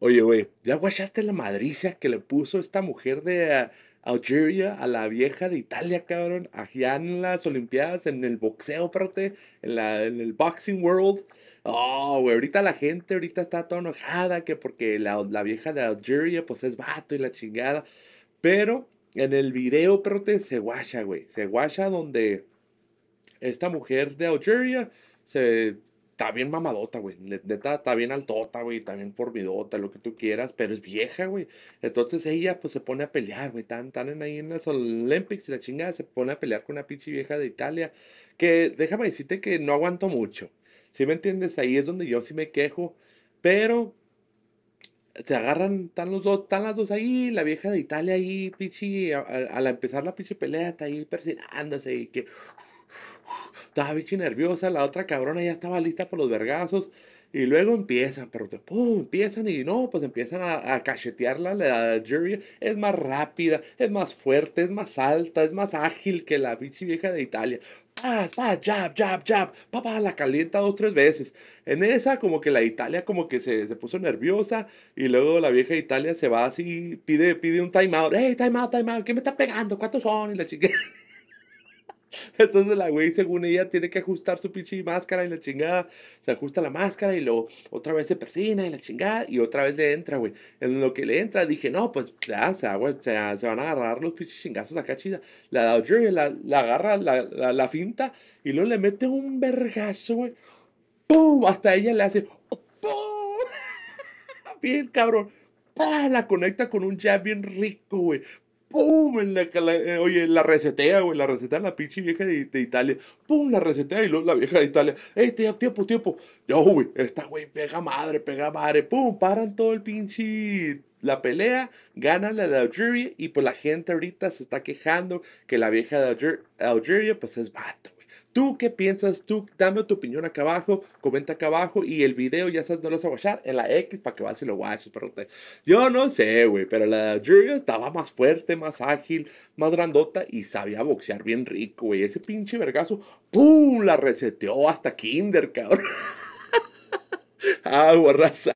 Oye, güey, ¿ya guachaste la madricia que le puso esta mujer de eh, Algeria a la vieja de Italia, cabrón? Allá en las Olimpiadas, en el boxeo, aparte, en, la, en el Boxing World. Oh, güey, ahorita la gente ahorita está toda enojada que porque la, vieja de Algeria, pues es vato y la chingada. Pero en el video, perrote, se guaya, güey. Se guaya donde esta mujer de Algeria se está bien mamadota, güey. Neta, está bien altota, güey. También porvidota, lo que tú quieras, pero es vieja, güey. Entonces ella, pues, se pone a pelear, güey. Están, tan ahí en las Olympics y la chingada se pone a pelear con una pinche vieja de Italia. Que déjame decirte que no aguanto mucho. Si ¿Sí me entiendes? Ahí es donde yo sí me quejo. Pero se agarran, están los dos, están las dos ahí, la vieja de Italia ahí, pichi, al empezar la pinche pelea, está ahí persinándose y que estaba bichi nerviosa, la otra cabrona ya estaba lista por los vergazos. Y luego empiezan, pero ¡pum! empiezan y no, pues empiezan a, a cachetearla. La Jury es más rápida, es más fuerte, es más alta, es más ágil que la bichi vieja de Italia. Paz, paz, jab, jab, jab! Papá, la calienta dos, tres veces. En esa, como que la Italia como que se, se puso nerviosa y luego la vieja Italia se va así, pide, pide un timeout. ¡Hey, timeout, timeout! ¿Qué me está pegando? ¿Cuántos son? Y la chiquita... Entonces la güey, según ella, tiene que ajustar su pinche máscara y la chingada. Se ajusta la máscara y luego otra vez se persina y la chingada y otra vez le entra, güey. En lo que le entra, dije, no, pues ya, se, se, van a agarrar los pinches chingazos acá chida. La la, la agarra, la, la, finta y luego le mete un vergazo, güey. ¡Pum! Hasta ella le hace ¡Pum! Bien, cabrón. La conecta con un jab bien rico, güey. ¡Pum! En la, eh, oye, la resetea, güey. La resetea la pinche vieja de, Italia. ¡Pum! La resetea y luego la vieja de Italia. ¡Ey, tiempo, tiempo! Yo, güey, esta güey pega madre, pega madre. ¡Pum! Paran todo el pinche la pelea, gana la de Algeria y pues la gente ahorita se está quejando que la vieja de Algeria pues es vato. ¿Tú qué piensas? Tú dame tu opinión acá abajo, comenta acá abajo y el video ya sabes, no lo vas a en la X para que vas y lo watches. Pero Yo no sé, güey, pero la Julia estaba más fuerte, más ágil, más grandota y sabía boxear bien rico, güey. Ese pinche vergazo, ¡pum! La reseteó hasta Kinder, cabrón. Agua raza.